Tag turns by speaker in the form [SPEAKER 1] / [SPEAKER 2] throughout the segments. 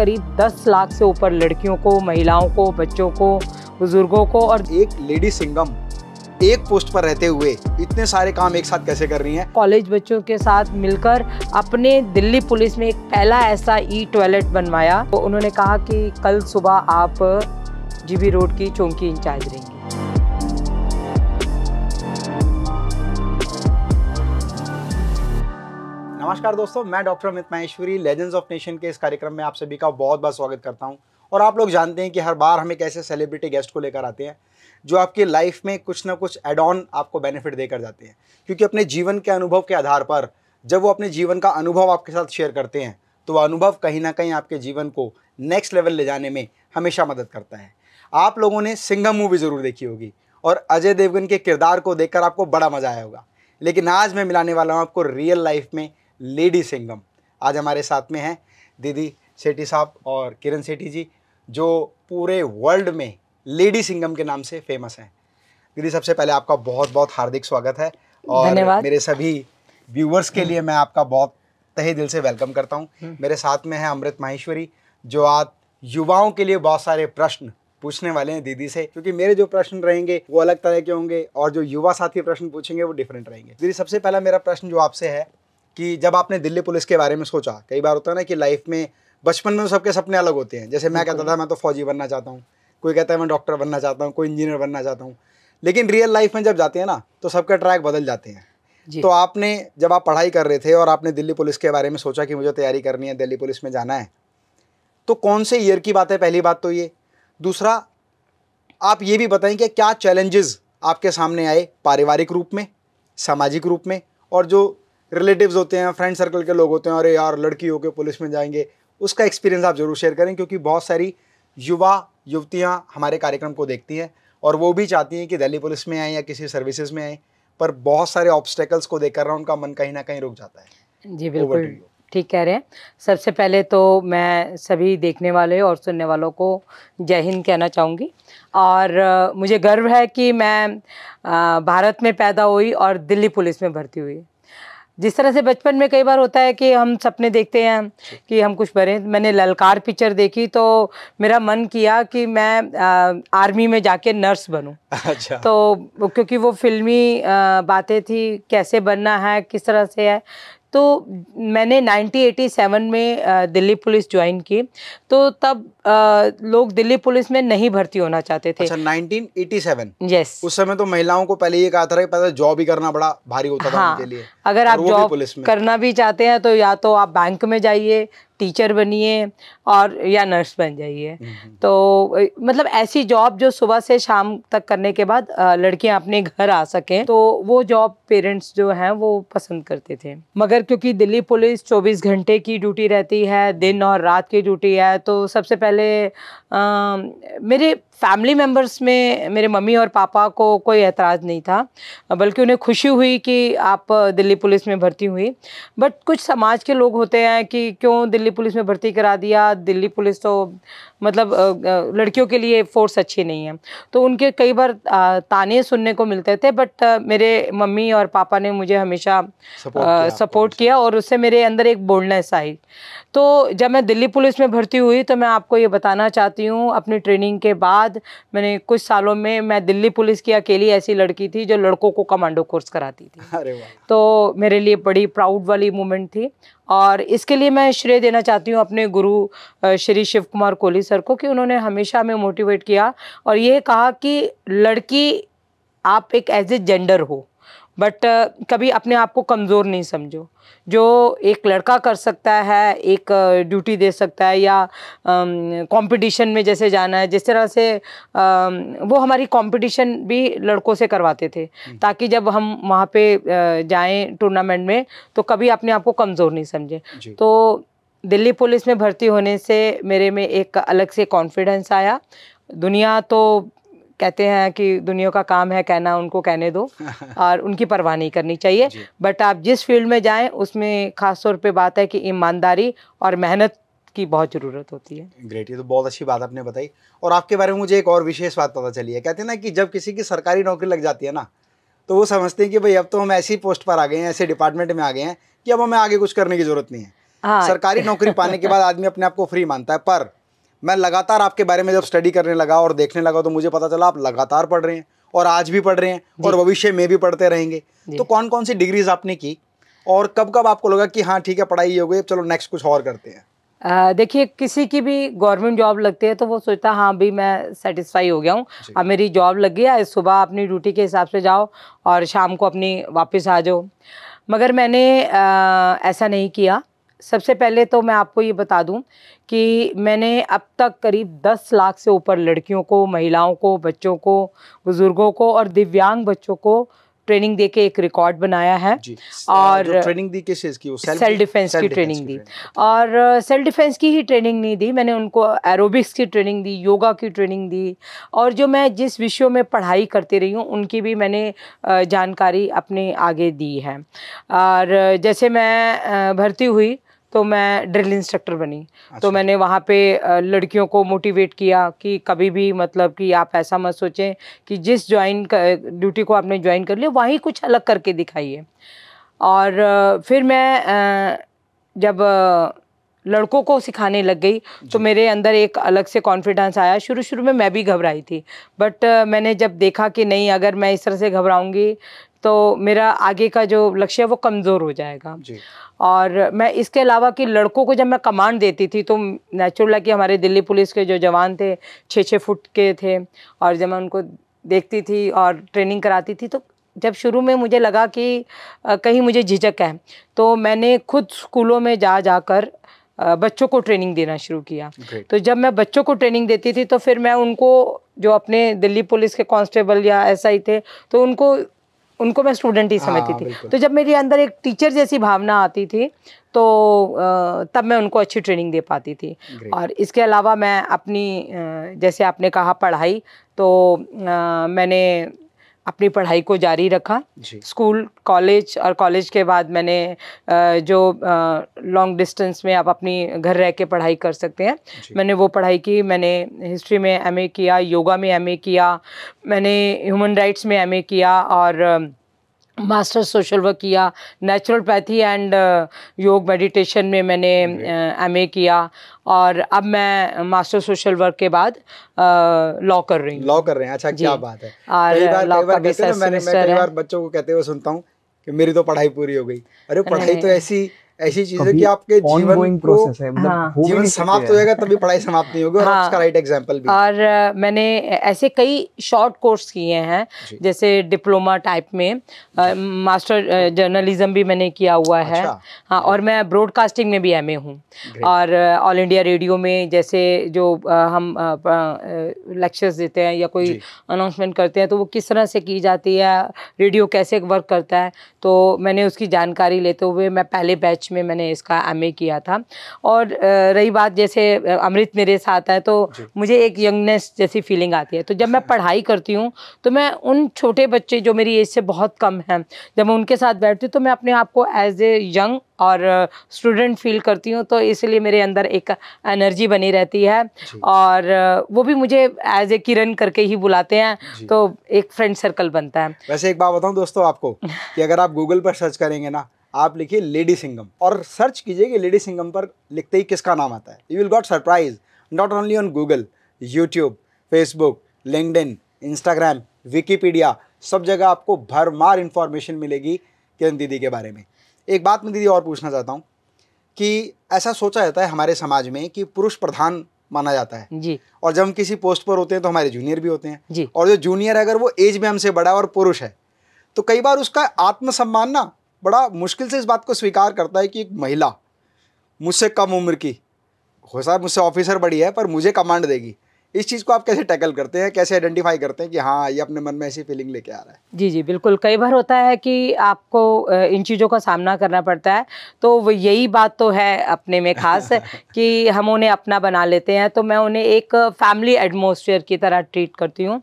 [SPEAKER 1] करीब 10 लाख से ऊपर लड़कियों को महिलाओं को
[SPEAKER 2] बच्चों को बुजुर्गों को और एक लेडी सिंगम एक पोस्ट पर रहते हुए इतने सारे काम एक साथ कैसे कर रही हैं कॉलेज
[SPEAKER 1] बच्चों के साथ मिलकर अपने दिल्ली पुलिस में एक पहला ऐसा ई टॉयलेट बनवाया तो उन्होंने कहा कि कल सुबह आप जीबी रोड की चौकी इंचार्ज रहेंगे
[SPEAKER 2] नमस्कार दोस्तों मैं doctor Amit Maheshwari legends of nation के इस कार्यक्रम में आप सभी का बहुत बहुत स्वागत करता हूं और आप लोग जानते हैं कि हर बार हम एक ऐसे सेलिब्रिटी गेस्ट को लेकर आते हैं जो आपकी लाइफ में कुछ ना कुछ एड ऑन आपको बेनिफिट देकर जाते हैं क्योंकि अपने जीवन के अनुभव के आधार पर जब वो अपने जीवन का अनुभव आपके साथ शेयर करते हैं तो वह अनुभव कहीं ना कहीं आपके जीवन को नेक्स्ट लेवल ले जाने में हमेशा मदद करता है आप लोगों ने सिंघम मूवी ज़रूर देखी होगी और अजय देवगन के किरदार को देखकर आपको बड़ा मज़ा आया होगा लेकिन आज मैं मिलाने वाला हूँ आपको रियल लाइफ में लेडी सिंगम आज हमारे साथ में हैं दीदी सेठी साहब और किरण सेठी जी जो पूरे वर्ल्ड में लेडी सिंगम के नाम से फेमस हैं दीदी सबसे पहले आपका बहुत बहुत हार्दिक स्वागत है
[SPEAKER 3] और मेरे
[SPEAKER 2] सभी व्यूवर्स के लिए मैं आपका बहुत तहे दिल से वेलकम करता हूँ हम्म। मेरे साथ में है अमृत माहेश्वरी जो आज युवाओं के लिए बहुत सारे प्रश्न पूछने वाले हैं दीदी से क्योंकि मेरे जो प्रश्न रहेंगे वो अलग तरह के होंगे और जो युवा साथी प्रश्न पूछेंगे वो डिफरेंट रहेंगे दीदी सबसे पहला मेरा प्रश्न जो आपसे है कि जब आपने दिल्ली पुलिस के बारे में सोचा कई बार होता है ना कि लाइफ में बचपन में तो सबके सपने अलग होते हैं जैसे मैं कहता था मैं तो फौजी बनना चाहता हूँ कोई कहता है मैं डॉक्टर बनना चाहता हूँ कोई इंजीनियर बनना चाहता हूँ लेकिन रियल लाइफ में जब जाते हैं ना तो सबके ट्रैक बदल जाते हैं तो आपने जब आप पढ़ाई कर रहे थे और आपने दिल्ली पुलिस के बारे में सोचा कि मुझे तैयारी करनी है दिल्ली पुलिस में जाना है तो कौन से ईयर की बात है पहली बात तो ये दूसरा आप ये भी बताएं कि क्या चैलेंजेस आपके सामने आए पारिवारिक रूप में सामाजिक रूप में और जो रिलेटिव्स होते हैं फ्रेंड सर्कल के लोग होते हैं अरे यार लड़की होकर पुलिस में जाएंगे उसका एक्सपीरियंस आप ज़रूर शेयर करें क्योंकि बहुत सारी युवा युवतियाँ हमारे कार्यक्रम को देखती हैं और वो भी चाहती हैं कि दिल्ली पुलिस में आएँ या किसी सर्विसेज में आएँ पर बहुत सारे ऑब्स्टेकल्स को देख कर उनका मन कहीं ना कहीं रुक जाता
[SPEAKER 1] है जी बिल्कुल ठीक कह रहे हैं सबसे पहले तो मैं सभी देखने वाले और सुनने वालों को जय हिंद कहना चाहूँगी और मुझे गर्व है कि मैं भारत में पैदा हुई और दिल्ली पुलिस में भर्ती हुई जिस तरह से बचपन में कई बार होता है कि हम सपने देखते हैं कि हम कुछ बने मैंने ललकार पिक्चर देखी तो मेरा मन किया कि मैं आ, आर्मी में जाके नर्स बनूं अच्छा तो क्योंकि वो फिल्मी बातें थी कैसे बनना है किस तरह से है तो मैंने 1987 में दिल्ली पुलिस ज्वाइन की तो तब लोग दिल्ली पुलिस में नहीं भर्ती होना चाहते थे अच्छा 1987
[SPEAKER 2] यस उस समय तो महिलाओं को पहले ये कहा था पहले जॉब ही करना बड़ा भारी होता हाँ, था उनके लिए अगर आप जॉब करना
[SPEAKER 1] भी चाहते हैं तो या तो आप बैंक में जाइए टीचर बनिए और या नर्स बन जाइए हम्म, हम्म। तो मतलब ऐसी जॉब जो सुबह से शाम तक करने के बाद लड़कियां अपने घर आ सकें तो वो जॉब पेरेंट्स जो हैं वो पसंद करते थे मगर क्योंकि दिल्ली पुलिस 24 घंटे की ड्यूटी रहती है दिन हम्म। और रात की ड्यूटी है तो सबसे पहले आ, मेरे फैमिली मेम्बर्स में मेरे मम्मी और पापा को कोई एतराज़ नहीं था बल्कि उन्हें खुशी हुई कि आप दिल्ली पुलिस में भर्ती हुई बट कुछ समाज के लोग होते हैं कि क्यों दिल्ली दिल्ली पुलिस में भर्ती करा दिया दिल्ली पुलिस तो मतलब लड़कियों के लिए फोर्स अच्छी नहीं है तो उनके कई बार ताने सुनने को मिलते थे बट मेरे मम्मी और पापा ने मुझे हमेशा सपोर्ट किया और उससे मेरे अंदर एक बोल्डनेस आई तो जब मैं दिल्ली पुलिस में भर्ती हुई तो मैं आपको ये बताना चाहती हूँ अपनी ट्रेनिंग के बाद मैंने कुछ सालों में मैं दिल्ली पुलिस की अकेली ऐसी लड़की थी जो लड़कों को कमांडो कोर्स कराती थी तो मेरे लिए बड़ी प्राउड वाली मोमेंट थी और इसके लिए मैं श्रेय देना चाहती हूँ अपने गुरु श्री शिव कुमार कोहली सर को कि उन्होंने हमेशा हमें मोटिवेट किया और ये कहा कि लड़की आप एक एज ए जेंडर हो बट कभी अपने आप को कमज़ोर नहीं समझो जो एक लड़का कर सकता है एक ड्यूटी दे सकता है या कंपटीशन में जैसे जाना है जिस तरह से वो हमारी कंपटीशन भी लड़कों से करवाते थे हम्म। ताकि जब हम वहाँ पे जाएं टूर्नामेंट में तो कभी अपने आप को कमज़ोर नहीं समझे तो दिल्ली पुलिस में भर्ती होने से मेरे में एक अलग से कॉन्फिडेंस आया दुनिया तो कहते हैं कि दुनिया का काम है कहना उनको कहने दो और उनकी परवाह नहीं करनी चाहिए बट आप जिस फील्ड में जाएं उसमें खास तौर पे बात है कि ईमानदारी और मेहनत की बहुत ज़रूरत होती
[SPEAKER 2] है ग्रेट ये तो बहुत अच्छी बात आपने बताई और आपके बारे में मुझे एक और विशेष बात पता चली है कहते हैं ना कि जब किसी की सरकारी नौकरी लग जाती है ना तो वो समझते हैं कि भाई अब तो हम ऐसी पोस्ट पर आ गए हैं ऐसे डिपार्टमेंट में आ गए हैं कि अब हमें आगे कुछ करने की ज़रूरत नहीं है हाँ। सरकारी नौकरी पाने के बाद आदमी अपने आप को फ्री मानता है पर मैं लगातार आपके बारे में जब स्टडी करने लगा और देखने लगा तो मुझे पता चला आप लगातार पढ़ रहे हैं और आज भी पढ़ रहे हैं और भविष्य में भी पढ़ते रहेंगे तो कौन कौन सी डिग्रीज आपने की और कब कब आपको लगा कि हाँ ठीक है पढ़ाई हो गई चलो नेक्स्ट कुछ और करते हैं
[SPEAKER 1] देखिए किसी की भी गवर्नमेंट जॉब लगती है तो वो सोचता हाँ भी मैं सेटिस्फाई हो गया हूँ अब मेरी जॉब लग गई है सुबह अपनी ड्यूटी के हिसाब से जाओ और शाम को अपनी वापस आ जाओ मगर मैंने आ, ऐसा नहीं किया सबसे पहले तो मैं आपको ये बता दूं कि मैंने अब तक करीब 10 लाख से ऊपर लड़कियों को महिलाओं को बच्चों को बुज़ुर्गों को और दिव्यांग बच्चों को ट्रेनिंग दे के एक रिकॉर्ड बनाया है और ट्रेनिंग
[SPEAKER 2] दी किस की सेल्फ डिफेंस की ट्रेनिंग दी
[SPEAKER 1] और सेल्फ डिफेंस की ही ट्रेनिंग नहीं दी मैंने उनको एरोबिक्स की ट्रेनिंग दी योगा की ट्रेनिंग दी और जो मैं जिस विषयों में पढ़ाई करती रही हूँ उनकी भी मैंने जानकारी अपने आगे दी है और जैसे मैं भर्ती हुई तो मैं ड्रिल इंस्ट्रक्टर बनी तो अच्छा। तो मैंने वहाँ पे लड़कियों को मोटिवेट किया कि कभी भी मतलब कि आप ऐसा मत सोचें कि जिस ज्वाइन ड्यूटी को आपने ज्वाइन कर लिया वहीं कुछ अलग करके दिखाइए और फिर मैं जब लड़कों को सिखाने लग गई तो मेरे अंदर एक अलग से कॉन्फिडेंस आया शुरू शुरू में मैं भी घबराई थी बट मैंने जब देखा कि नहीं अगर मैं इस तरह से घबराऊंगी तो मेरा आगे का जो लक्ष्य है वो कमज़ोर हो जाएगा और मैं इसके अलावा कि लड़कों को जब मैं कमांड देती थी तो नेचुरल है कि हमारे दिल्ली पुलिस के जो जवान थे छः छः फुट के थे और जब मैं उनको देखती थी और ट्रेनिंग कराती थी तो जब शुरू में मुझे लगा कि कहीं मुझे झिझक है तो मैंने खुद स्कूलों में जा जाकर बच्चों को ट्रेनिंग देना शुरू किया तो जब मैं बच्चों को ट्रेनिंग देती थी तो फिर मैं उनको जो अपने दिल्ली पुलिस के कांस्टेबल या एसआई थे तो उनको उनको मैं स्टूडेंट ही हाँ, समझती थी तो जब मेरे अंदर एक टीचर जैसी भावना आती थी तो तब मैं उनको अच्छी ट्रेनिंग दे पाती थी और इसके अलावा मैं अपनी जैसे आपने कहा पढ़ाई तो मैंने अपनी पढ़ाई को जारी रखा स्कूल कॉलेज और कॉलेज के बाद मैंने जो लॉन्ग डिस्टेंस में आप अपनी घर रह के पढ़ाई कर सकते हैं मैंने वो पढ़ाई की मैंने हिस्ट्री में एमए किया योगा में एमए किया मैंने ह्यूमन राइट्स में एमए किया और मास्टर सोशल वर्क किया नेचुरलपैथी एंड योग मेडिटेशन में मैंने एम ए uh, किया और अब मैं मास्टर सोशल वर्क के बाद लॉ uh, कर रही
[SPEAKER 2] हूँ लॉ कर रहे हैं अच्छा क्या बात है और बार बच्चों को कहते हुए सुनता हूँ कि मेरी तो पढ़ाई पूरी हो गई अरे पढ़ाई तो ऐसी ऐसी चीज है कि आपके जीवन प्रोसेस है मतलब हाँ। जीवन समाप्त हो जाएगा तभी पढ़ाई समाप्त नहीं होगी और उसका राइट एग्जांपल भी और
[SPEAKER 1] मैंने ऐसे कई शॉर्ट कोर्स किए हैं जैसे डिप्लोमा टाइप में मास्टर जर्नलिज्म भी मैंने किया हुआ है अच्छा। हाँ और मैं ब्रॉडकास्टिंग में भी एम हूँ और ऑल इंडिया रेडियो में जैसे जो हम लेक्चर्स देते हैं या कोई अनाउंसमेंट करते हैं तो वो किस तरह से की जाती है रेडियो कैसे वर्क करता है तो मैंने उसकी जानकारी लेते हुए मैं पहले बैच में मैंने इसका एम किया था और रही बात जैसे अमृत मेरे साथ है तो मुझे एक यंगनेस जैसी फीलिंग आती है तो जब मैं पढ़ाई करती हूँ तो मैं उन छोटे बच्चे जो मेरी एज से बहुत कम हैं जब मैं उनके साथ बैठती हूँ तो मैं अपने आप को एज ए यंग और स्टूडेंट फील करती हूँ तो इसलिए मेरे अंदर एक एनर्जी बनी रहती है और वो भी मुझे एज ए किरण करके ही बुलाते हैं तो एक
[SPEAKER 2] फ्रेंड सर्कल बनता है वैसे एक बात बताऊँ दोस्तों आपको कि अगर आप गूगल पर सर्च करेंगे ना आप लिखिए लेडी सिंगम और सर्च कीजिए कि लेडी सिंगम पर लिखते ही किसका नाम आता है you will got surprise not only on Google YouTube Facebook LinkedIn Instagram Wikipedia सब जगह आपको भरमार इन्फॉर्मेशन मिलेगी किरण दीदी के बारे में एक बात मैं दीदी और पूछना चाहता हूँ कि ऐसा सोचा जाता है हमारे समाज में कि पुरुष प्रधान माना जाता है जी और जब हम किसी पोस्ट पर होते हैं तो हमारे जूनियर भी होते हैं जी और जो जूनियर है अगर वो एज में हमसे बड़ा और पुरुष है तो कई बार उसका आत्मसम्मान ना बड़ा मुश्किल से इस बात को स्वीकार करता है कि एक महिला मुझसे कम उम्र की हो सकता है मुझसे ऑफिसर बड़ी है पर मुझे कमांड देगी इस चीज़ को आप कैसे टैकल करते हैं कैसे आइडेंटिफाई करते हैं कि हाँ ये अपने मन में ऐसी फीलिंग लेके आ रहा है
[SPEAKER 1] जी जी बिल्कुल कई बार होता है कि आपको इन चीज़ों का सामना करना पड़ता है तो यही बात तो है अपने में खास कि हम उन्हें अपना बना लेते हैं तो मैं उन्हें एक फैमिली एटमोसफियर की तरह ट्रीट करती हूँ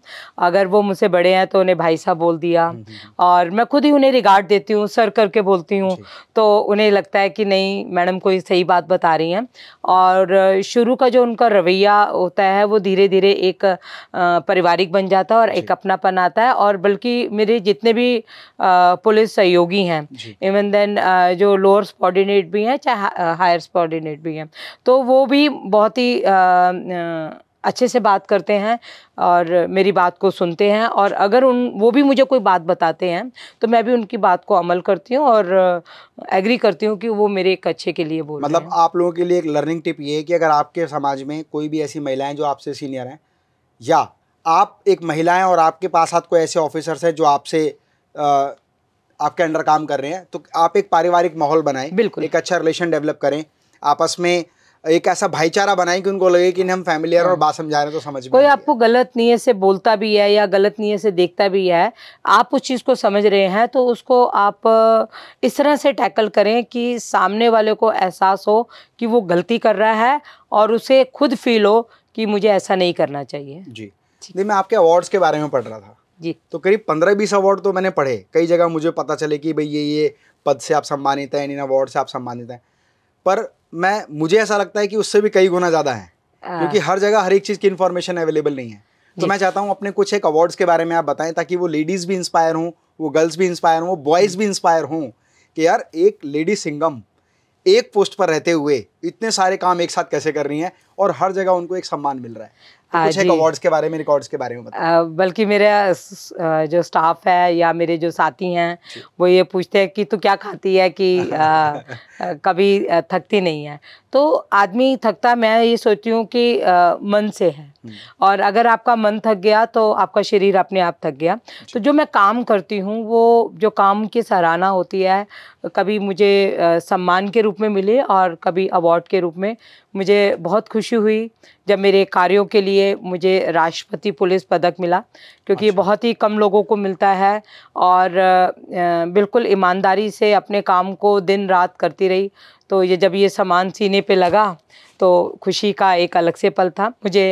[SPEAKER 1] अगर वो मुझसे बड़े हैं तो उन्हें भाई साहब बोल दिया हम्म, हम्म, हम्म। और मैं खुद ही उन्हें रिगार्ड देती हूँ सर करके बोलती हूँ तो उन्हें लगता है कि नहीं मैडम कोई सही बात बता रही हैं और शुरू का जो उनका रवैया होता है वो धीरे धीरे धीरे एक पारिवारिक बन जाता है और एक अपनापन आता है और बल्कि मेरे जितने भी पुलिस सहयोगी हैं इवन देन जो लोअर कोऑर्डिनेट भी हैं चाहे हायर कोऑर्डिनेट भी हैं तो वो भी बहुत ही अच्छे से बात करते हैं और मेरी बात को सुनते हैं और अगर उन वो भी मुझे कोई बात बताते हैं तो मैं भी उनकी बात को अमल करती हूँ और एग्री करती हूँ कि वो मेरे एक अच्छे के लिए बोल मतलब आप
[SPEAKER 2] लोगों के लिए एक लर्निंग टिप ये है कि अगर आपके समाज में कोई भी ऐसी महिलाएं जो आपसे सीनियर हैं या आप एक महिलाएं और आपके पास हाथ कोई ऐसे ऑफिसर्स हैं जो आपसे आपके अंडर काम कर रहे हैं तो आप एक पारिवारिक माहौल बनाएं बिल्कुल एक अच्छा रिलेशन डेवलप करें आपस में एक ऐसा भाईचारा बनाए कि उनको लगे कि हम फैमिलियर और बात समझा रहे हैं तो समझ में कोई
[SPEAKER 1] आपको गलत नीय से बोलता भी है या गलत नीय से देखता भी है आप उस चीज़ को समझ रहे हैं तो उसको आप इस तरह से टैकल करें कि सामने वाले को एहसास हो कि वो गलती कर रहा है और उसे खुद फील हो कि मुझे ऐसा नहीं करना चाहिए
[SPEAKER 2] जी जी मैं आपके अवार्ड्स के बारे में पढ़ रहा था जी तो करीब पंद्रह बीस अवार्ड तो मैंने पढ़े कई जगह मुझे पता चले कि भाई ये ये पद से आप सम्मानित हैं इन अवार्ड से आप सम्मानित हैं पर मैं मुझे ऐसा लगता है कि उससे भी कई गुना ज़्यादा है हाँ। क्योंकि हर जगह हर एक चीज़ की इन्फॉर्मेशन अवेलेबल नहीं है तो मैं चाहता हूँ अपने कुछ एक अवार्ड्स के बारे में आप बताएं ताकि वो लेडीज़ भी इंस्पायर हों वो गर्ल्स भी इंस्पायर हों वो बॉयज़ भी इंस्पायर हों कि यार एक लेडी सिंगम एक पोस्ट पर रहते हुए इतने सारे काम एक साथ कैसे कर रही हैं और हर जगह उनको एक सम्मान मिल रहा है
[SPEAKER 1] कुछ हाँ एक अवार्ड्स
[SPEAKER 2] के बारे में रिकॉर्ड्स के बारे में
[SPEAKER 1] बताओ बल्कि मेरे जो स्टाफ है या मेरे जो साथी हैं वो ये पूछते हैं कि तू क्या खाती है कि आ, कभी थकती नहीं है तो आदमी थकता मैं ये सोचती हूँ कि आ, मन से है हम्म। और अगर आपका मन थक गया तो आपका शरीर अपने आप थक गया तो जो मैं काम करती हूँ वो जो काम की सराहना होती है कभी मुझे सम्मान के रूप में मिले और कभी अवार्ड अवार्ड के रूप में मुझे बहुत खुशी हुई जब मेरे कार्यों के लिए मुझे राष्ट्रपति पुलिस पदक मिला क्योंकि अच्छा। बहुत ही कम लोगों को मिलता है और बिल्कुल ईमानदारी से अपने काम को दिन रात करती रही तो ये जब ये सामान सीने पे लगा तो खुशी का एक अलग से पल था मुझे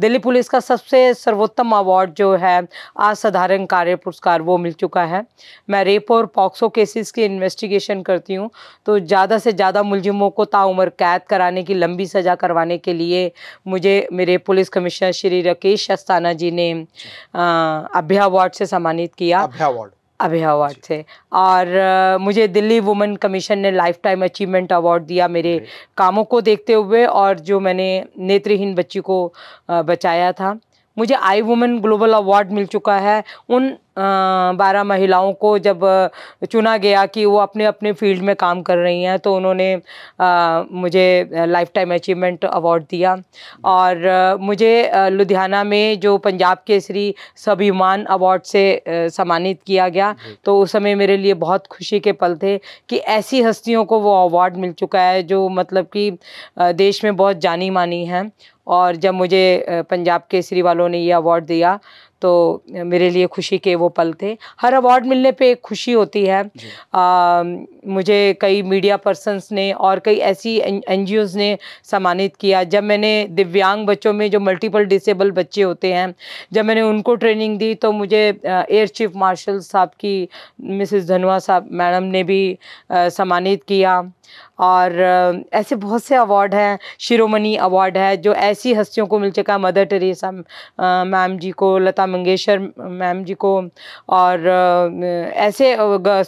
[SPEAKER 1] दिल्ली पुलिस का सबसे सर्वोत्तम अवार्ड जो है असाधारण कार्य पुरस्कार वो मिल चुका है मैं रेप और पॉक्सो केसेस की इन्वेस्टिगेशन करती हूँ तो ज़्यादा से ज़्यादा मुलजिमों को ताउम्र कैद कराने की लंबी सज़ा करवाने के लिए मुझे मेरे पुलिस कमिश्नर श्री राकेश अस्थाना जी ने अभ्या अवार्ड से सम्मानित किया अभ्या अवार्ड अभ्या अवार्ड से और मुझे दिल्ली वुमेन कमीशन ने लाइफ टाइम अचीवमेंट अवार्ड दिया मेरे कामों को देखते हुए और जो मैंने नेत्रहीन बच्ची को बचाया था मुझे आई वुमेन ग्लोबल अवार्ड मिल चुका है उन बारह महिलाओं को जब चुना गया कि वो अपने अपने फील्ड में काम कर रही हैं तो उन्होंने मुझे लाइफ टाइम अचीवमेंट अवार्ड दिया और मुझे लुधियाना में जो पंजाब केसरी स्वाभिमान अवार्ड से सम्मानित किया गया तो उस समय मेरे लिए बहुत खुशी के पल थे कि ऐसी हस्तियों को वो अवार्ड मिल चुका है जो मतलब कि देश में बहुत जानी मानी हैं और जब मुझे पंजाब केसरी वालों ने ये अवार्ड दिया तो मेरे लिए खुशी के वो पल थे हर अवार्ड मिलने पे एक खुशी होती है आ, मुझे कई मीडिया पर्सनस ने और कई ऐसी एन ने सम्मानित किया जब मैंने दिव्यांग बच्चों में जो मल्टीपल डिसेबल बच्चे होते हैं जब मैंने उनको ट्रेनिंग दी तो मुझे एयर चीफ मार्शल साहब की मिसेस धनवा साहब मैडम ने भी सम्मानित किया और ऐसे बहुत से अवार्ड हैं शिरोमणि अवार्ड है जो ऐसी हस्तियों को मिल चुका है मदर टेरेसा मैम जी को लता मंगेशकर मैम जी को और ऐसे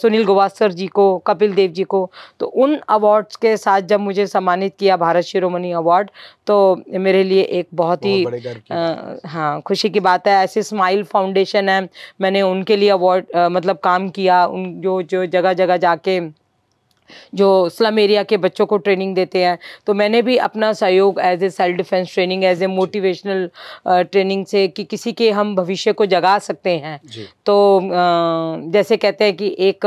[SPEAKER 1] सुनील गवास्कर जी को कपिल कपिल देव जी को तो उन अवार्ड्स के साथ जब मुझे सम्मानित किया भारत शिरोमणि अवार्ड तो मेरे लिए एक बहुत, ही हाँ खुशी की बात है ऐसे स्माइल फाउंडेशन है मैंने उनके लिए अवार्ड मतलब काम किया उन जो जो जगह जगह जाके जो स्लम एरिया के बच्चों को ट्रेनिंग देते हैं तो मैंने भी अपना सहयोग as a self defence training as a motivational training से कि किसी के हम भविष्य को जगा सकते हैं तो जैसे कहते हैं कि एक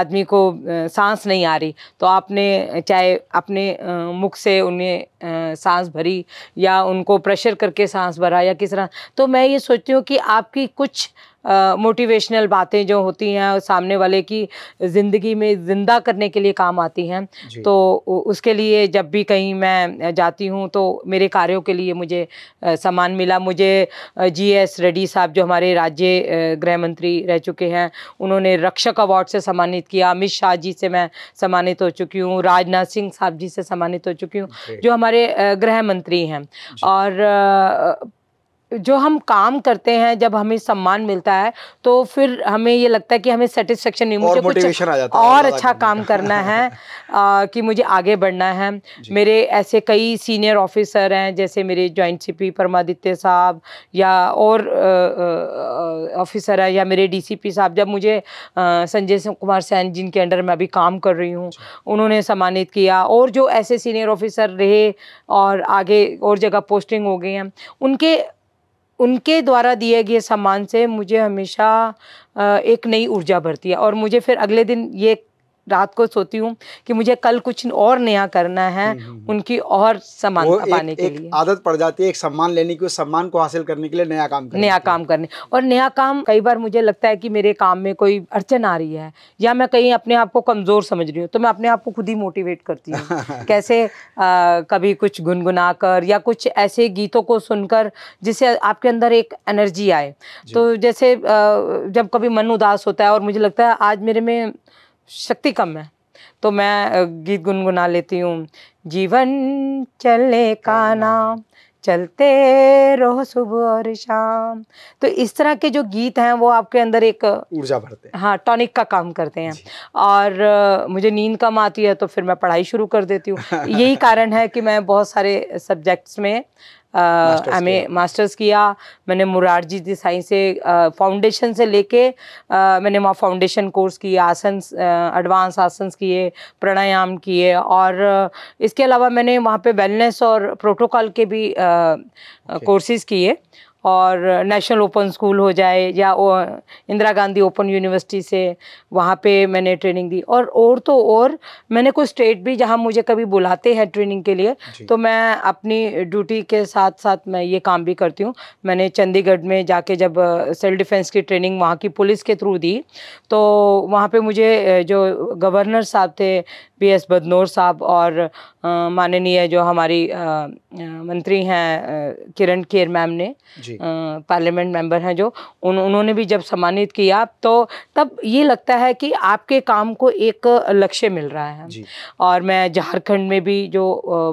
[SPEAKER 1] आदमी को सांस नहीं आ रही तो आपने चाहे अपने मुख से उन्हें सांस भरी या उनको प्रेशर करके सांस भरा या किस तरह तो मैं ये सोचती हूँ कि आपकी कुछ मोटिवेशनल बातें जो होती हैं और सामने वाले की ज़िंदगी में ज़िंदा करने के लिए काम आती हैं तो उसके लिए जब भी कहीं मैं जाती हूँ तो मेरे कार्यों के लिए मुझे सम्मान मिला मुझे जी एस रेड्डी साहब जो हमारे राज्य गृह मंत्री रह चुके हैं उन्होंने रक्षक अवार्ड से सम्मानित किया अमित शाह जी से मैं सम्मानित हो चुकी हूँ राजनाथ सिंह साहब जी से सम्मानित हो चुकी हूँ जो हमारे हमारे गृह मंत्री हैं और जो हम काम करते हैं जब हमें सम्मान मिलता है तो फिर हमें ये लगता है कि हमें सेटिस्फेक्शन नहीं मुझे कुछ और अच्छा काम करना है आ, कि मुझे आगे बढ़ना है मेरे ऐसे कई सीनियर ऑफिसर हैं जैसे मेरे जॉइंट सीपी परमादित्य साहब या और ऑफिसर है या मेरे डीसीपी साहब जब मुझे संजय कुमार सैन जिनके अंडर मैं अभी काम कर रही हूँ उन्होंने सम्मानित किया और जो ऐसे सीनियर ऑफिसर रहे और आगे और जगह पोस्टिंग हो गई हैं उनके उनके द्वारा दिए गए सम्मान से मुझे हमेशा एक नई ऊर्जा भरती है और मुझे फिर अगले दिन ये रात को सोती हूँ कि मुझे कल कुछ और नया करना है हम्म, हम्म, हम्म। उनकी और सम्मान पाने के लिए
[SPEAKER 2] आदत पड़ जाती है एक सम्मान लेने की सम्मान को हासिल करने के लिए नया काम करने नया काम
[SPEAKER 1] करने और नया काम कई बार मुझे लगता है कि मेरे काम में कोई अड़चन आ रही है या मैं कहीं अपने आप को कमज़ोर समझ रही हूँ तो मैं अपने आप को खुद ही मोटिवेट करती हूँ कैसे आ, कभी कुछ गुनगुना कर या कुछ ऐसे गीतों को सुनकर जिससे आपके अंदर एक एनर्जी आए तो जैसे आ, जब कभी मन उदास होता है और मुझे लगता है आज मेरे में शक्ति कम है तो मैं गीत गुनगुना लेती हूँ जीवन चले का हाँ, हाँ। नाम चलते रहो सुबह और शाम तो इस तरह के जो गीत हैं वो आपके अंदर एक ऊर्जा भरते हैं हाँ टॉनिक का काम करते हैं और मुझे नींद कम आती है तो फिर मैं पढ़ाई शुरू कर देती हूँ यही कारण है कि मैं बहुत सारे सब्जेक्ट्स में ए मास्टर्स किया मैंने मुरारजी देसाई से फाउंडेशन से लेके मैंने वहाँ फाउंडेशन कोर्स किए आसन एडवांस आसन किए प्राणायाम किए और इसके अलावा मैंने वहाँ पे वेलनेस और प्रोटोकॉल के भी कोर्सेज किए और नेशनल ओपन स्कूल हो जाए या इंदिरा गांधी ओपन यूनिवर्सिटी से वहाँ पे मैंने ट्रेनिंग दी और और तो और मैंने कोई स्टेट भी जहाँ मुझे कभी बुलाते हैं ट्रेनिंग के लिए तो मैं अपनी ड्यूटी के साथ साथ मैं ये काम भी करती हूँ मैंने चंडीगढ़ में जाके जब सेल्फ डिफेंस की ट्रेनिंग वहाँ की पुलिस के थ्रू दी तो वहाँ पर मुझे जो गवर्नर साहब थे बी एस बदनौर साहब और माननीय जो हमारी मंत्री हैं किरण केर मैम ने पार्लियामेंट मेंबर हैं जो उन उन्होंने भी जब सम्मानित किया तो तब ये लगता है कि आपके काम को एक लक्ष्य मिल रहा है और मैं झारखंड में भी जो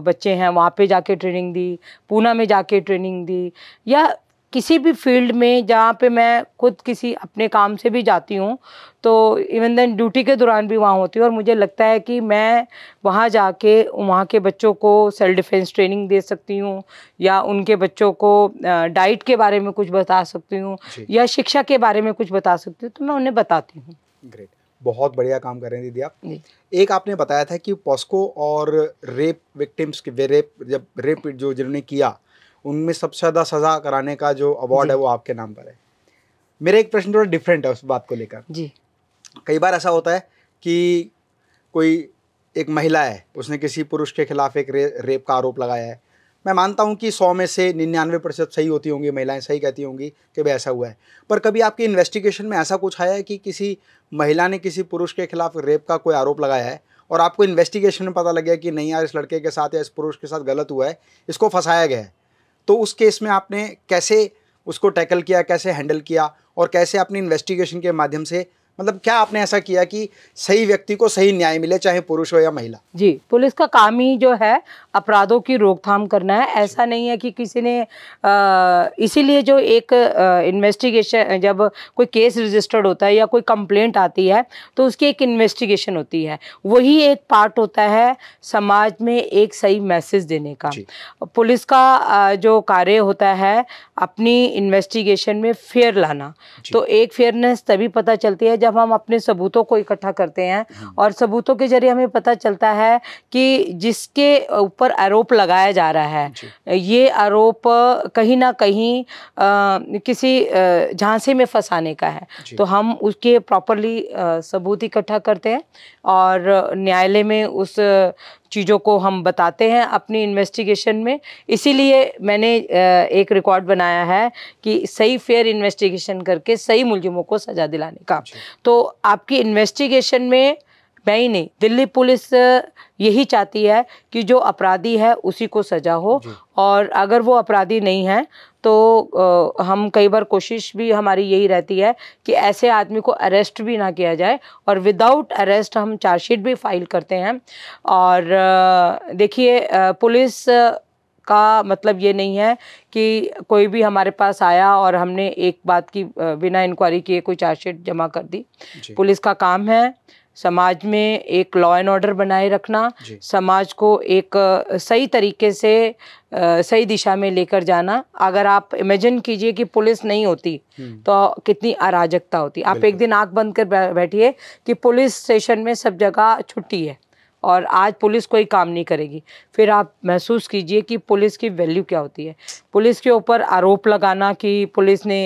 [SPEAKER 1] बच्चे हैं वहाँ पे जाके ट्रेनिंग दी पूना में जाके ट्रेनिंग दी या किसी भी फील्ड में जहाँ पे मैं खुद किसी अपने काम से भी जाती हूँ तो इवन देन ड्यूटी के दौरान भी वहाँ होती हूँ और मुझे लगता है कि मैं वहाँ जाके वहाँ के बच्चों को सेल्फ डिफेंस ट्रेनिंग दे सकती हूँ या उनके बच्चों को डाइट के बारे में कुछ बता सकती हूँ या शिक्षा के बारे में कुछ बता सकती हूँ तो मैं
[SPEAKER 2] उन्हें बताती हूँ ग्रेट बहुत बढ़िया काम कर रहे हैं दीदी आप एक आपने बताया था कि पॉस्को और रेप विक्टिम्स के रेप जब रेप जो जिन्होंने किया उनमें सबसे ज़्यादा सज़ा कराने का जो अवार्ड है वो आपके नाम पर है मेरा एक प्रश्न थोड़ा डिफरेंट है उस बात को लेकर जी कई बार ऐसा होता है कि कोई एक महिला है उसने किसी पुरुष के खिलाफ एक रे, रेप का आरोप लगाया है मैं मानता हूँ कि सौ में से निन्यानवे प्रतिशत सही होती होंगी महिलाएं सही कहती होंगी कि भाई ऐसा हुआ है पर कभी आपकी इन्वेस्टिगेशन में ऐसा कुछ आया है कि किसी महिला ने किसी पुरुष के खिलाफ रेप का कोई आरोप लगाया है और आपको इन्वेस्टिगेशन में पता लग गया कि नहीं यार इस लड़के के साथ या इस पुरुष के साथ गलत हुआ है इसको फंसाया गया है तो उस केस में आपने कैसे उसको टैकल किया कैसे हैंडल किया और कैसे अपनी इन्वेस्टिगेशन के माध्यम से मतलब क्या आपने ऐसा किया कि सही व्यक्ति को सही न्याय मिले चाहे पुरुष हो या महिला जी
[SPEAKER 1] पुलिस का काम ही जो है अपराधों की रोकथाम करना है ऐसा नहीं है कि किसी ने इसीलिए जो एक इन्वेस्टिगेशन जब कोई केस रजिस्टर्ड होता है या कोई कंप्लेंट आती है तो उसकी एक इन्वेस्टिगेशन होती है वही एक पार्ट होता है समाज में एक सही मैसेज देने का पुलिस का जो कार्य होता है अपनी इन्वेस्टिगेशन में फेयर लाना तो एक फेयरनेस तभी पता चलती है जब हम अपने सबूतों को इकट्ठा करते हैं हाँ। और सबूतों के जरिए हमें पता चलता है कि जिसके ऊपर आरोप लगाया जा रहा है ये आरोप कहीं ना कहीं आ, किसी झांसे में फंसाने का है तो हम उसके प्रॉपरली सबूत इकट्ठा करते हैं और न्यायालय में उस चीज़ों को हम बताते हैं अपनी इन्वेस्टिगेशन में इसीलिए मैंने एक रिकॉर्ड बनाया है कि सही फेयर इन्वेस्टिगेशन करके सही मुलजिमों को सजा दिलाने का तो आपकी इन्वेस्टिगेशन में मैं ही नहीं दिल्ली पुलिस यही चाहती है कि जो अपराधी है उसी को सजा हो और अगर वो अपराधी नहीं है तो आ, हम कई बार कोशिश भी हमारी यही रहती है कि ऐसे आदमी को अरेस्ट भी ना किया जाए और विदाउट अरेस्ट हम चार्जशीट भी फाइल करते हैं और देखिए पुलिस का मतलब ये नहीं है कि कोई भी हमारे पास आया और हमने एक बात की बिना इंक्वायरी किए कोई चार्जशीट जमा कर दी पुलिस का काम है समाज में एक लॉ एंड ऑर्डर बनाए रखना समाज को एक सही तरीके से सही दिशा में लेकर जाना अगर आप इमेजिन कीजिए कि पुलिस नहीं होती हम्म। तो कितनी अराजकता होती आप एक दिन आंख बंद कर बैठिए कि पुलिस स्टेशन में सब जगह छुट्टी है और आज पुलिस कोई काम नहीं करेगी फिर आप महसूस कीजिए कि पुलिस की वैल्यू क्या होती है पुलिस के ऊपर आरोप लगाना कि पुलिस ने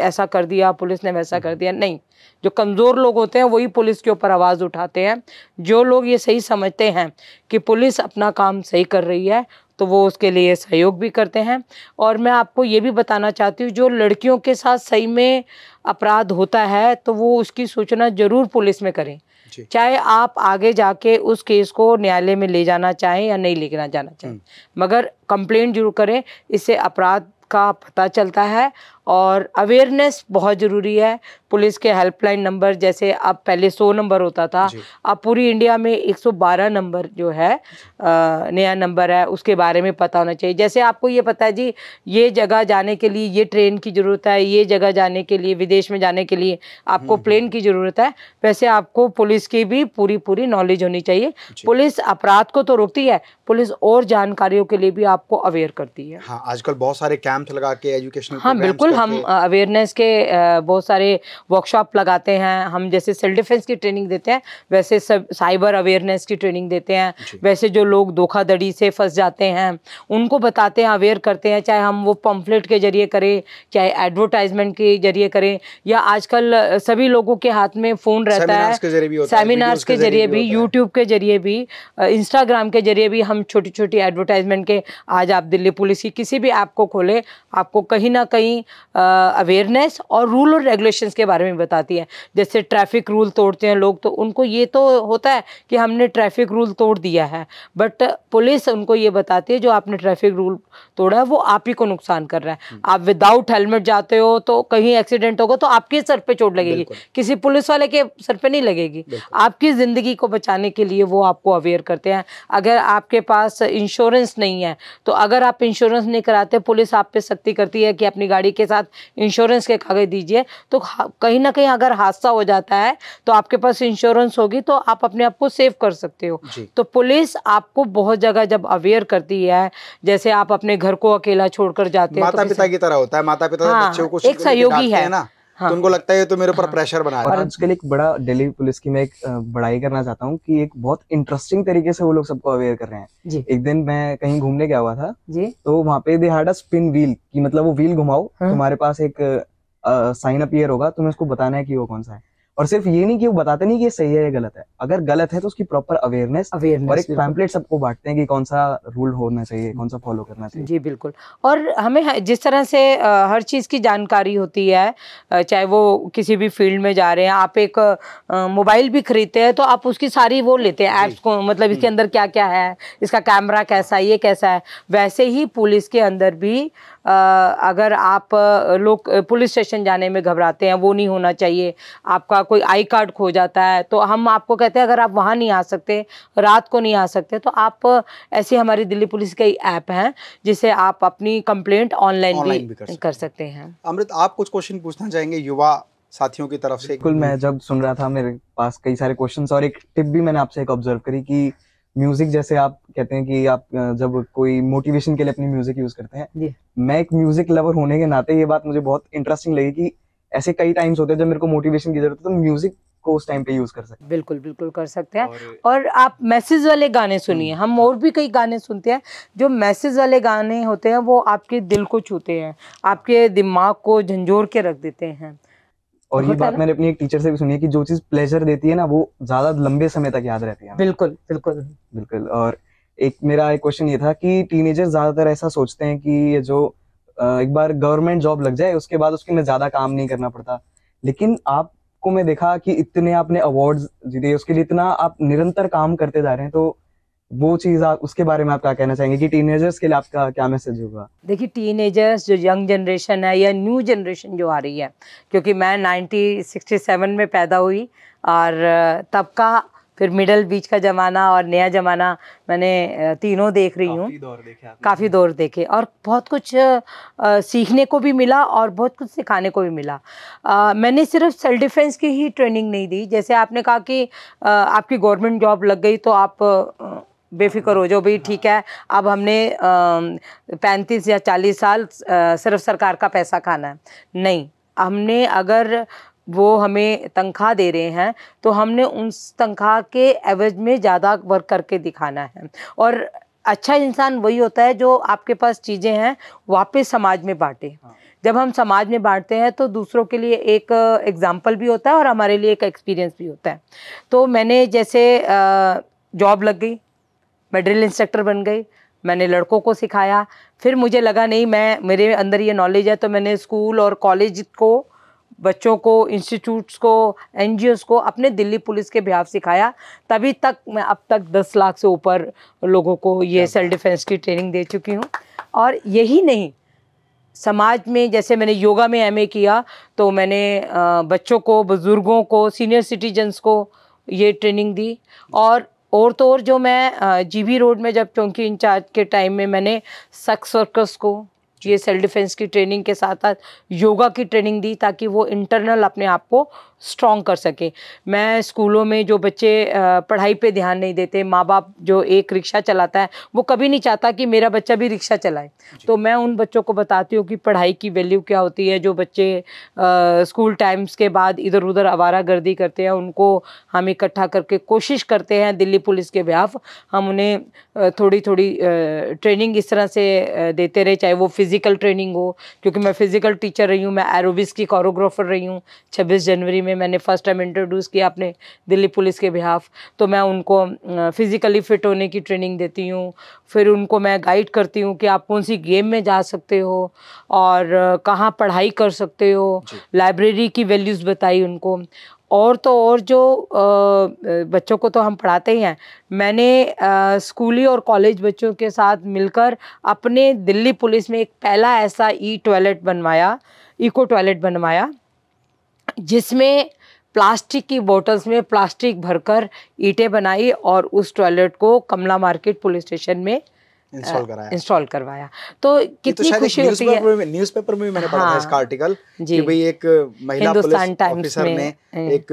[SPEAKER 1] ऐसा कर दिया पुलिस ने वैसा कर हम्म। दिया नहीं जो कमज़ोर लोग होते हैं वही पुलिस के ऊपर आवाज़ उठाते हैं जो लोग ये सही समझते हैं कि पुलिस अपना काम सही कर रही है तो वो उसके लिए सहयोग भी करते हैं और मैं आपको ये भी बताना चाहती हूँ जो लड़कियों के साथ सही में अपराध होता है तो वो उसकी सूचना ज़रूर पुलिस में करें चाहे आप आगे जाके उस केस को न्यायालय में ले जाना चाहें या नहीं लेना जाना चाहें हम्म। मगर कंप्लेंट जरूर करें इससे अपराध का पता चलता है और अवेयरनेस बहुत ज़रूरी है पुलिस के हेल्पलाइन नंबर जैसे अब पहले 100 नंबर होता था अब पूरी इंडिया में 112 नंबर जो है आ, नया नंबर है उसके बारे में पता होना चाहिए जैसे आपको ये पता है जी ये जगह जाने के लिए ये ट्रेन की ज़रूरत है ये जगह जाने के लिए विदेश में जाने के लिए आपको प्लेन हम्म, हम्म। की ज़रूरत है वैसे आपको पुलिस की भी पूरी पूरी नॉलेज होनी चाहिए पुलिस अपराध को तो रोकती है पुलिस और जानकारियों के लिए भी आपको अवेयर करती है हाँ
[SPEAKER 2] आजकल बहुत सारे कैंप लगा के एजुकेशन हाँ बिल्कुल
[SPEAKER 1] हम अवेयरनेस के बहुत सारे वर्कशॉप लगाते हैं हम जैसे सेल्फ डिफेंस की ट्रेनिंग देते हैं वैसे सब साइबर अवेयरनेस की ट्रेनिंग देते हैं वैसे जो लोग धोखाधड़ी से फंस जाते हैं उनको बताते हैं अवेयर करते हैं चाहे हम वो पम्फलेट के जरिए करें चाहे एडवर्टाइजमेंट के जरिए करें या आजकल सभी लोगों के हाथ में फ़ोन रहता है सेमिनार्स के जरिए भी यूट्यूब के जरिए भी इंस्टाग्राम के जरिए भी हम छोटी छोटी एडवर्टाइजमेंट के आज आप दिल्ली पुलिस की किसी भी ऐप को खोले आपको कहीं ना कहीं अवेयरनेस और रूल और रेगुलेशंस के बारे में बताती है जैसे ट्रैफिक रूल तोड़ते हैं लोग तो उनको ये तो होता है कि हमने ट्रैफिक रूल तोड़ दिया है बट पुलिस उनको ये बताती है जो आपने ट्रैफिक रूल तोड़ा है वो आप ही को नुकसान कर रहा है हम्म। आप विदाउट हेलमेट जाते हो तो कहीं एक्सीडेंट होगा तो आपके सर पर चोट लगेगी किसी पुलिस वाले के सर पर नहीं लगेगी आपकी ज़िंदगी को बचाने के लिए वो आपको अवेयर करते हैं अगर आपके पास इंश्योरेंस नहीं है तो अगर आप इंश्योरेंस नहीं कराते पुलिस आप पे सख्ती करती है कि अपनी गाड़ी के साथ साथ इंश्योरेंस के कागज दीजिए तो कहीं ना कहीं अगर हादसा हो जाता है तो आपके पास इंश्योरेंस होगी तो आप अपने आप को सेव कर सकते हो तो पुलिस आपको बहुत जगह जब अवेयर करती है जैसे आप अपने घर को अकेला छोड़कर
[SPEAKER 2] जाते हैं माता तो पिता की तरह होता है माता पिता हाँ, एक सहयोगी है ना हाँ। तो उनको लगता है तो मेरे ऊपर हाँ। प्रेशर
[SPEAKER 3] बना रहा है आजकल एक बड़ा दिल्ली पुलिस की मैं एक बड़ाई करना चाहता हूँ कि एक बहुत इंटरेस्टिंग तरीके से वो लोग सबको अवेयर कर रहे हैं जी। एक दिन मैं कहीं घूमने गया हुआ था जी। तो वहाँ पे they had a spin wheel की मतलब वो व्हील घुमाओ हाँ। तुम्हारे पास एक साइन अप ईयर होगा तुम्हें उसको बताना है कि वो कौन सा है और सिर्फ ये नहीं कि वो बताते नहीं कि ये सही है या गलत है अगर गलत है तो उसकी प्रॉपर अवेयरनेस अवेयरनेस और एक पैम्पलेट सबको बांटते हैं कि कौन सा रूल होना चाहिए कौन सा फॉलो करना चाहिए जी बिल्कुल और
[SPEAKER 1] हमें जिस तरह से हर चीज़ की जानकारी होती है चाहे वो किसी भी फील्ड में जा रहे हैं आप एक मोबाइल भी खरीदते हैं तो आप उसकी सारी वो लेते हैं ऐप्स को मतलब इसके हम्म। अंदर क्या क्या है इसका कैमरा कैसा है ये कैसा है वैसे ही पुलिस के अंदर भी अगर आप लोग पुलिस स्टेशन जाने में घबराते हैं वो नहीं होना चाहिए आपका कोई आई कार्ड खो जाता है तो हम आपको कहते हैं अगर आप वहाँ नहीं आ सकते रात को नहीं आ सकते तो आप ऐसी हमारी दिल्ली पुलिस के ऐप हैं जिसे आप अपनी कंप्लेंट
[SPEAKER 2] ऑनलाइन भी, भी कर, सकते कर सकते हैं अमृत आप कुछ क्वेश्चन पूछना चाहेंगे युवा साथियों की तरफ से
[SPEAKER 3] बिल्कुल मैं जब सुन रहा था मेरे पास कई सारे क्वेश्चन और एक टिप भी मैंने आपसे एक ऑब्जर्व करी कि म्यूजिक जैसे आप कहते हैं कि आप जब कोई मोटिवेशन के लिए अपनी म्यूजिक यूज करते हैं मैं एक म्यूजिक लवर होने के नाते ये बात मुझे बहुत इंटरेस्टिंग लगी कि ऐसे कई टाइम्स होते हैं जब मेरे को मोटिवेशन की जरूरत है तो म्यूजिक को उस टाइम पे यूज कर सकते हैं
[SPEAKER 1] बिल्कुल बिल्कुल कर सकते हैं और, और आप मैसेज वाले गाने सुनिए हम्म। हम और भी कई गाने सुनते हैं जो मैसेज वाले गाने होते हैं वो आपके दिल को छूते हैं आपके दिमाग को झंझोर के रख देते हैं
[SPEAKER 3] और ये बात मैंने अपनी एक टीचर से भी सुनी है कि जो चीज प्लेजर देती है ना वो ज्यादा लंबे समय तक याद रहती है बिल्कुल बिल्कुल बिल्कुल और एक मेरा एक क्वेश्चन ये था कि टीनेजर ज्यादातर ऐसा सोचते हैं कि ये जो एक बार गवर्नमेंट जॉब लग जाए उसके बाद उसके में ज्यादा काम नहीं करना पड़ता लेकिन आपको मैं देखा कि इतने आपने अवार्ड्स जीते उसके लिए इतना आप निरंतर काम करते जा रहे हैं तो वो चीज़ आप उसके बारे में आप क्या कहना चाहेंगे कि टीनेजर्स के लिए आपका क्या मैसेज होगा
[SPEAKER 1] देखिए टीनेजर्स जो यंग जनरेशन है या न्यू जनरेशन जो आ रही है क्योंकि मैं 1967 में पैदा हुई और तब का फिर मिडल बीच का ज़माना और नया ज़माना मैंने तीनों देख रही हूँ काफ़ी दौर देखे और बहुत कुछ सीखने को भी मिला और बहुत कुछ सिखाने को भी मिला मैंने सिर्फ सेल्फ डिफेंस की ही ट्रेनिंग नहीं दी जैसे आपने कहा कि आपकी गवर्नमेंट जॉब लग गई तो आप बेफिक्र हो जाओ भाई ठीक है अब हमने पैंतीस या चालीस साल सिर्फ सरकार का पैसा खाना है नहीं हमने अगर वो हमें तनख्वाह दे रहे हैं तो हमने उन तनख्वाह के एवज में ज़्यादा वर्क करके दिखाना है और अच्छा इंसान वही होता है जो आपके पास चीज़ें हैं वापस समाज में बांटे हाँ। जब हम समाज में बांटते हैं तो दूसरों के लिए एक एग्ज़ाम्पल भी होता है और हमारे लिए एक एक्सपीरियंस भी होता है तो मैंने जैसे जॉब लग गई मैं ड्रिल इंस्ट्रक्टर बन गई मैंने लड़कों को सिखाया फिर मुझे लगा नहीं मैं मेरे अंदर ये नॉलेज है तो मैंने स्कूल और कॉलेज को बच्चों को इंस्टीट्यूट्स को एन को अपने दिल्ली पुलिस के बिहाफ सिखाया तभी तक मैं अब तक दस लाख से ऊपर लोगों को ये सेल्फ डिफेंस की ट्रेनिंग दे चुकी हूँ और यही नहीं समाज में जैसे मैंने योगा में एम किया तो मैंने बच्चों को बुज़ुर्गों को सीनियर सिटीजन्स को ये ट्रेनिंग दी और और तो और जो मैं जीबी रोड में जब चौकी इंचार्ज के टाइम में मैंने सेक्स वर्कर्स को ये सेल्फ डिफेंस की ट्रेनिंग के साथ साथ योगा की ट्रेनिंग दी ताकि वो इंटरनल अपने आप को स्ट्रॉन्ग कर सके मैं स्कूलों में जो बच्चे पढ़ाई पे ध्यान नहीं देते माँ बाप जो एक रिक्शा चलाता है वो कभी नहीं चाहता कि मेरा बच्चा भी रिक्शा चलाए तो मैं उन बच्चों को बताती हूँ कि पढ़ाई की वैल्यू क्या होती है जो बच्चे स्कूल टाइम्स के बाद इधर उधर आवारा गर्दी करते हैं उनको हम इकट्ठा करके कोशिश करते हैं दिल्ली पुलिस के बिहाफ हम उन्हें थोड़ी थोड़ी ट्रेनिंग इस तरह से देते रहे चाहे वो फिज़िकल ट्रेनिंग हो क्योंकि मैं फ़िज़िकल टीचर रही हूँ मैं एरोबिस की कोरोग्राफर रही हूँ छब्बीस जनवरी में में मैंने फ़र्स्ट टाइम इंट्रोड्यूस किया अपने दिल्ली पुलिस के बिहाफ तो मैं उनको फिज़िकली फ़िट होने की ट्रेनिंग देती हूँ फिर उनको मैं गाइड करती हूँ कि आप कौन सी गेम में जा सकते हो और कहाँ पढ़ाई कर सकते हो लाइब्रेरी की वैल्यूज़ बताई उनको और तो और जो बच्चों को तो हम पढ़ाते ही हैं मैंने स्कूली और कॉलेज बच्चों के साथ मिलकर अपने दिल्ली पुलिस में एक पहला ऐसा ई टॉयलेट बनवाया इको टॉयलेट बनवाया जिसमें प्लास्टिक की बोटल्स में प्लास्टिक भरकर ईंटें बनाई और उस टॉयलेट को कमला मार्केट पुलिस स्टेशन में
[SPEAKER 2] इंस्टॉल
[SPEAKER 1] करवाया तो, तो कितनी तो खुशी होती
[SPEAKER 2] है न्यूज़पेपर में भी मैंने पढ़ा था हाँ। इसका आर्टिकल कि भाई एक महिला पुलिस ऑफिसर ने एक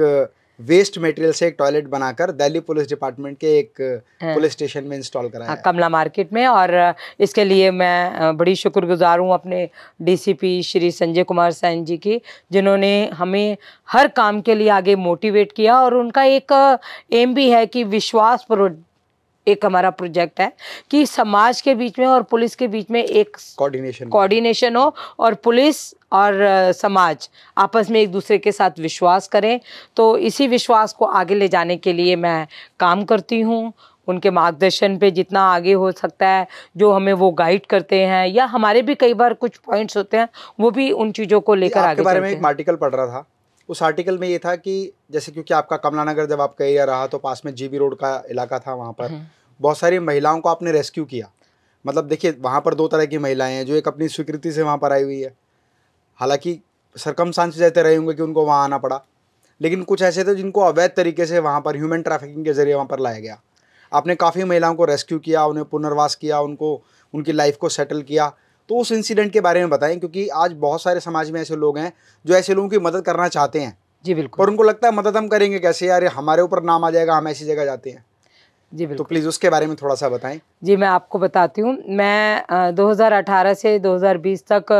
[SPEAKER 2] वेस्ट मटेरियल से एक टॉयलेट बनाकर दिल्ली पुलिस डिपार्टमेंट के एक पुलिस स्टेशन में इंस्टॉल कराया हाँ,
[SPEAKER 1] कमला मार्केट में और इसके लिए मैं बड़ी शुक्रगुजार हूँ अपने डीसीपी श्री संजय कुमार सैन जी की जिन्होंने हमें हर काम के लिए आगे मोटिवेट किया और उनका एक एम भी है कि विश्वास एक हमारा प्रोजेक्ट है कि समाज के बीच में और पुलिस के बीच में एक कोऑर्डिनेशन कोऑर्डिनेशन हो और पुलिस और समाज आपस में एक दूसरे के साथ विश्वास करें तो इसी विश्वास को आगे ले जाने के लिए मैं काम करती हूँ उनके मार्गदर्शन पे जितना आगे हो सकता है जो हमें वो गाइड करते हैं या हमारे भी कई बार कुछ पॉइंट्स होते हैं वो भी उन चीज़ों को लेकर आगे बारे में एक
[SPEAKER 2] आर्टिकल पढ़ रहा था उस आर्टिकल में ये था कि जैसे क्योंकि आपका कमलानगर जब आपका एरिया रहा तो पास में जीबी रोड का इलाका था वहाँ पर हम्म। बहुत सारी महिलाओं को आपने रेस्क्यू किया मतलब देखिए वहाँ पर दो तरह की महिलाएं हैं जो एक अपनी स्वीकृति से वहाँ पर आई हुई है हालांकि सरकम सांस रहते रहे होंगे कि उनको वहाँ आना पड़ा लेकिन कुछ ऐसे थे जिनको अवैध तरीके से वहाँ पर ह्यूमन ट्रैफिकिंग के जरिए वहाँ पर लाया गया आपने काफ़ी महिलाओं को रेस्क्यू किया उन्हें पुनर्वास किया उनको उनकी लाइफ को सेटल किया तो उस इंसिडेंट के बारे में बताएं क्योंकि आज बहुत सारे समाज में ऐसे लोग हैं जो ऐसे लोगों की मदद करना चाहते हैं जी बिल्कुल और उनको लगता है मदद हम करेंगे कैसे यार हमारे ऊपर नाम आ जाएगा हम ऐसी जगह जाते हैं जी तो बिल्कुल तो प्लीज़ उसके बारे में थोड़ा सा बताएं
[SPEAKER 1] जी मैं आपको बताती हूँ मैं 2018 से 2020 तक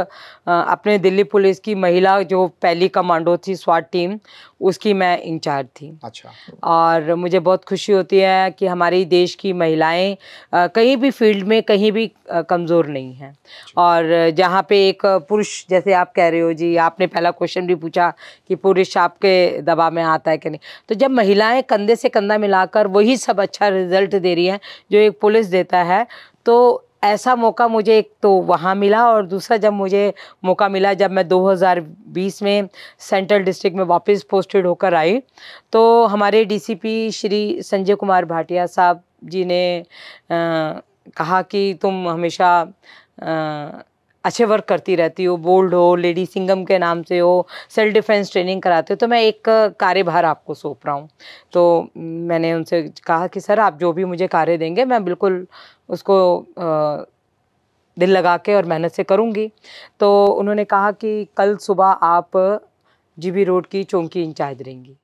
[SPEAKER 1] अपने दिल्ली पुलिस की महिला जो पहली कमांडो थी स्वाट टीम उसकी मैं इंचार्ज थी अच्छा और मुझे बहुत खुशी होती है कि हमारी देश की महिलाएं कहीं भी फील्ड में कहीं भी कमज़ोर नहीं हैं और जहाँ पे एक पुरुष जैसे आप कह रहे हो जी आपने पहला क्वेश्चन भी पूछा कि पुरुष आपके दबाव में आता है कि नहीं तो जब महिलाएँ कंधे से कंधा मिलाकर वही सब अच्छा रिज़ल्ट दे रही है जो एक पुलिस देता है तो ऐसा मौका मुझे एक तो वहाँ मिला और दूसरा जब मुझे मौका मिला जब मैं 2020 में सेंट्रल डिस्ट्रिक्ट में वापस पोस्टेड होकर आई तो हमारे डीसीपी श्री संजय कुमार भाटिया साहब जी ने आ, कहा कि तुम हमेशा आ, अच्छे वर्क करती रहती हो बोल्ड हो लेडी सिंगम के नाम से हो सेल्फ डिफेंस ट्रेनिंग कराते हो तो मैं एक कार्यभार आपको सौंप रहा हूँ तो मैंने उनसे कहा कि सर आप जो भी मुझे कार्य देंगे मैं बिल्कुल उसको आ, दिल लगा के और मेहनत से करूँगी तो उन्होंने कहा कि कल सुबह आप जीबी रोड की चौकी इंचार्ज रहेंगी